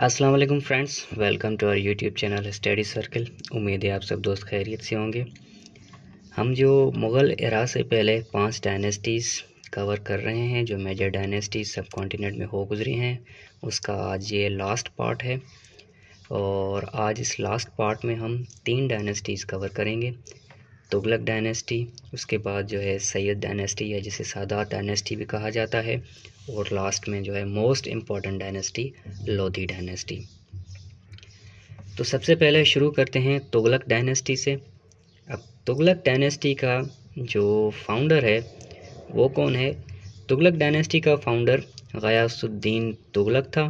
अस्सलाम वालेकुम friends welcome to our YouTube channel study circle उम्मीद है आप सब दोस्त खैरियत से होंगे हम जो मुग़ल इरा से पहले पांच डायनेस्टीज़ कवर कर रहे हैं जो मेजर डायनेस्टीज सब कॉन्टीनेंट में हो गुजरी हैं उसका आज ये लास्ट पार्ट है और आज इस लास्ट पार्ट में हम तीन डायनेस्टीज़ कवर करेंगे तुगलक डायनेस्टी उसके बाद जो है सैयद डायनेस्टी या जिसे सादात डायनेस्टी भी कहा जाता है और लास्ट में जो है most important dynasty Lodi dynasty तो सबसे पहले शुरू करते हैं तुगलक डायनेस्टी से अब तुगलक डायनेस्टी का जो फाउंडर है वो कौन है तुगलक डायनेस्टी का फाउंडर गयासुद्दीन तुगलक था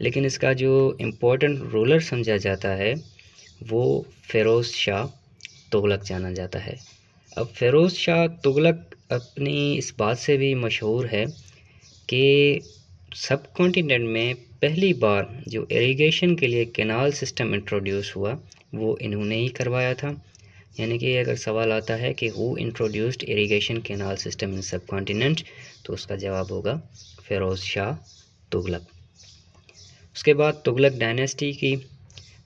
लेकिन इसका जो इम्पोर्टेंट रूलर समझा जाता है वो फेरोज़ शाह तुगलक जाना जाता है अब फ़िरोज़ शाह तुगलक अपनी इस बात से भी मशहूर है कि सब कॉन्टीनेंट में पहली बार जो इरिगेशन के लिए कैनाल सिस्टम इंट्रोड्यूस हुआ वो इन्होंने ही करवाया था यानी कि अगर सवाल आता है कि who introduced irrigation canal system in subcontinent तो उसका जवाब होगा फ़िरोज़ शाह तुगलक उसके बाद तुगलक डायनेस्टी की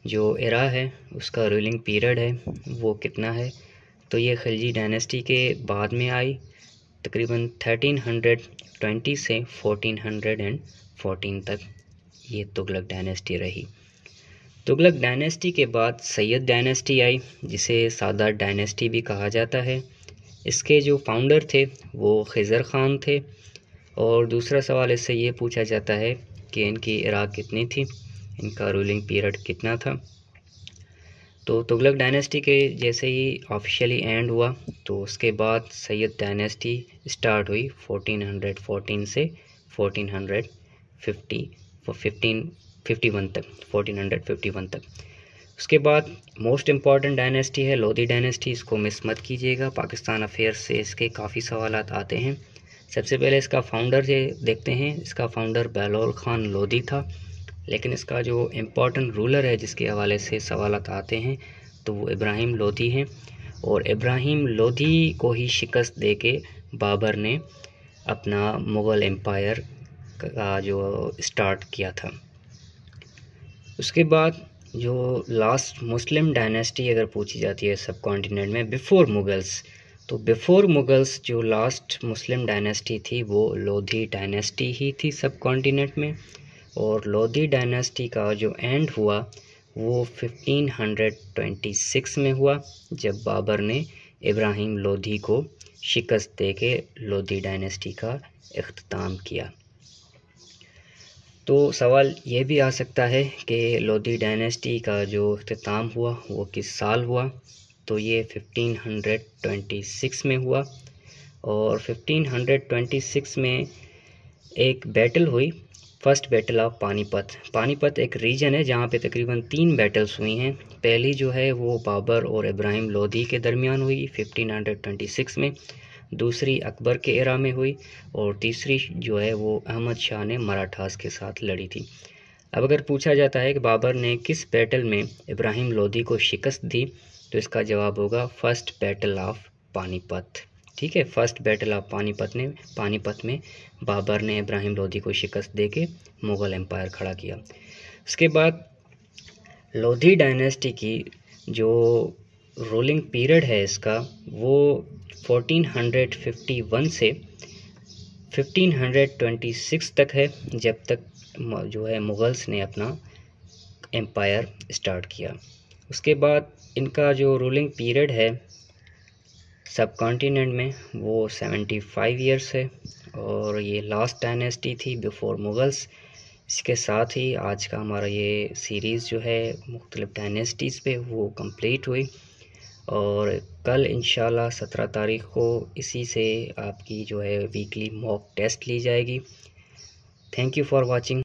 जो इरा है उसका रूलिंग पीरियड है वो कितना है तो ये खिलजी डायनेस्टी के बाद में आई तकरीबन 1320 से 1414 तक ये तुगलक डायनेस्टी रही तुगलक डायनेस्टी के बाद सैयद डायनेस्टी आई जिसे सादा डायनेस्टी भी कहा जाता है इसके जो फाउंडर थे वो खिज़र ख़ान थे और दूसरा सवाल इससे ये पूछा जाता है कि इनकी इराक कितनी थी इनका रूलिंग पीरियड कितना था तो तुगलक डायनेस्टी के जैसे ही ऑफिशियली एंड हुआ तो उसके बाद सैयद डायनेस्टी स्टार्ट हुई 1414 से 1450 1551 तक 1451 तक उसके बाद मोस्ट इम्पॉर्टेंट डायनेस्टी है लोधी डायनेस्टी इसको मिस मत कीजिएगा पाकिस्तान अफेयर से इसके काफ़ी सवाल आते हैं सबसे पहले इसका फाउंडर देखते हैं इसका फाउंडर बहलोल ख़ान लोधी था लेकिन इसका जो इम्पोर्टेंट रूलर है जिसके हवाले से सवाल आते हैं तो वो इब्राहिम लोधी हैं और इब्राहिम लोधी को ही शिकस्त दे के बाबर ने अपना मुग़ल एम्पायर का जो स्टार्ट किया था उसके बाद जो लास्ट मुस्लिम डायनेस्टी अगर पूछी जाती है सब कॉन्टीनेंट में बिफ़ोर मुग़ल्स तो बिफ़ोर मुग़ल्स जो लास्ट मुस्लिम डायनेस्टी थी वो लोधी डायनेस्टी ही थी सब कॉन्टीनेंट में और लोधी डायनेस्टी का जो एंड हुआ वो 1526 में हुआ जब बाबर ने इब्राहिम लोधी को शिकस्त दे के लोधी डायनेस्टी का अख्ताम किया तो सवाल ये भी आ सकता है कि लोधी डायनेस्टी का जो अख्ताम हुआ वो किस साल हुआ तो ये 1526 में हुआ और 1526 में एक बैटल हुई first battle of Panipat Panipat एक रीजन है जहाँ पे तकरीबन तीन बैटल्स हुई हैं पहली जो है वो बाबर और इब्राहिम लोधी के दरमियान हुई 1526 में दूसरी अकबर के एरा में हुई और तीसरी जो है वो अहमद शाह ने मराठास के साथ लड़ी थी अब अगर पूछा जाता है कि बाबर ने किस बैटल में इब्राहिम लोधी को शिकस्त दी तो इसका जवाब होगा फर्स्ट बैटल ऑफ पानीपत ठीक है फर्स्ट बैटल ऑफ पानीपत ने पानीपत में बाबर ने इब्राहिम लोधी को शिकस्त दे के मुग़ल एम्पायर खड़ा किया उसके बाद लोधी डायनेस्टी की जो रूलिंग पीरियड है इसका वो 1451 से 1526 तक है जब तक जो है मुग़ल्स ने अपना एम्पायर स्टार्ट किया उसके बाद इनका जो रूलिंग पीरियड है सब कॉन्टीनेंट में वो सेवेंटी फाइव ईयर्स है और ये लास्ट डायनेस्टी थी बिफोर मुगल्स इसके साथ ही आज का हमारा ये सीरीज़ जो है मुख्तलिफ़ डायनेस्टीज़ पे वो कंप्लीट हुई और कल इन सत्रह तारीख को इसी से आपकी जो है वीकली मॉक टेस्ट ली जाएगी थैंक यू फॉर वॉचिंग